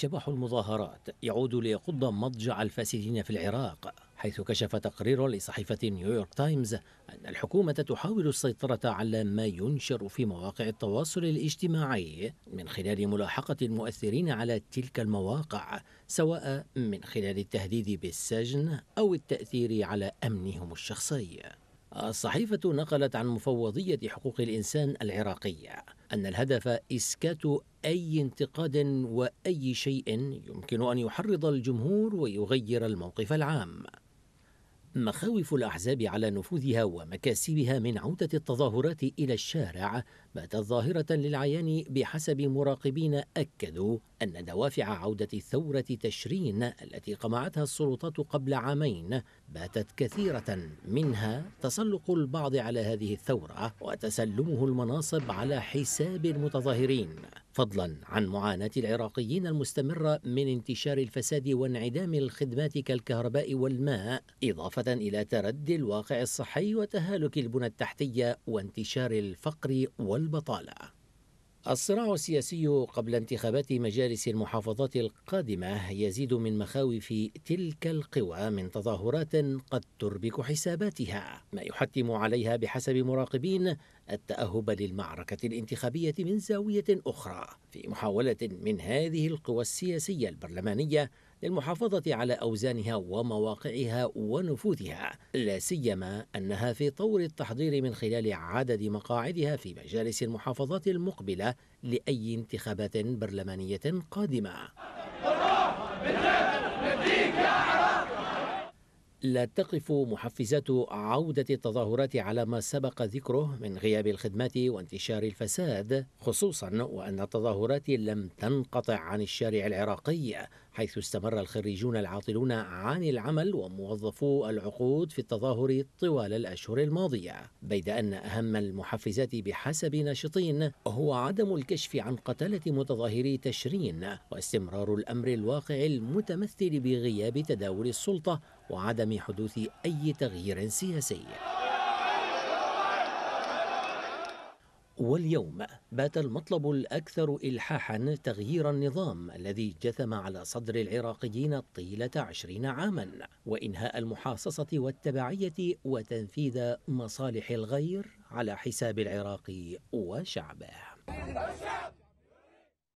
شبح المظاهرات يعود ليقض مضجع الفاسدين في العراق حيث كشف تقرير لصحيفة نيويورك تايمز أن الحكومة تحاول السيطرة على ما ينشر في مواقع التواصل الاجتماعي من خلال ملاحقة المؤثرين على تلك المواقع سواء من خلال التهديد بالسجن أو التأثير على أمنهم الشخصي الصحيفة نقلت عن مفوضية حقوق الإنسان العراقية أن الهدف إسكات أي انتقاد وأي شيء يمكن أن يحرض الجمهور ويغير الموقف العام مخاوف الأحزاب على نفوذها ومكاسبها من عودة التظاهرات إلى الشارع باتت ظاهرة للعيان بحسب مراقبين أكدوا أن دوافع عودة ثورة تشرين التي قمعتها السلطات قبل عامين باتت كثيرة منها تسلق البعض على هذه الثورة وتسلمه المناصب على حساب المتظاهرين فضلا عن معاناة العراقيين المستمرة من انتشار الفساد وانعدام الخدمات كالكهرباء والماء إضافة إلى تردي الواقع الصحي وتهالك البنى التحتية وانتشار الفقر والبطالة الصراع السياسي قبل انتخابات مجالس المحافظات القادمة يزيد من مخاوف تلك القوى من تظاهرات قد تربك حساباتها، ما يحتم عليها بحسب مراقبين التأهب للمعركة الانتخابية من زاوية أخرى، في محاولة من هذه القوى السياسية البرلمانية للمحافظة على أوزانها ومواقعها ونفوذها لا سيما أنها في طور التحضير من خلال عدد مقاعدها في مجالس المحافظات المقبلة لأي انتخابات برلمانية قادمة لا تقف محفزات عودة التظاهرات على ما سبق ذكره من غياب الخدمات وانتشار الفساد خصوصا وأن التظاهرات لم تنقطع عن الشارع العراقي حيث استمر الخريجون العاطلون عن العمل وموظفو العقود في التظاهر طوال الأشهر الماضية بيد أن أهم المحفزات بحسب ناشطين هو عدم الكشف عن قتلة متظاهري تشرين واستمرار الأمر الواقع المتمثل بغياب تداول السلطة وعدم حدوث أي تغيير سياسي واليوم بات المطلب الأكثر إلحاحا تغيير النظام الذي جثم على صدر العراقيين طيلة عشرين عاما وإنهاء المحاصصة والتبعية وتنفيذ مصالح الغير على حساب العراق وشعبه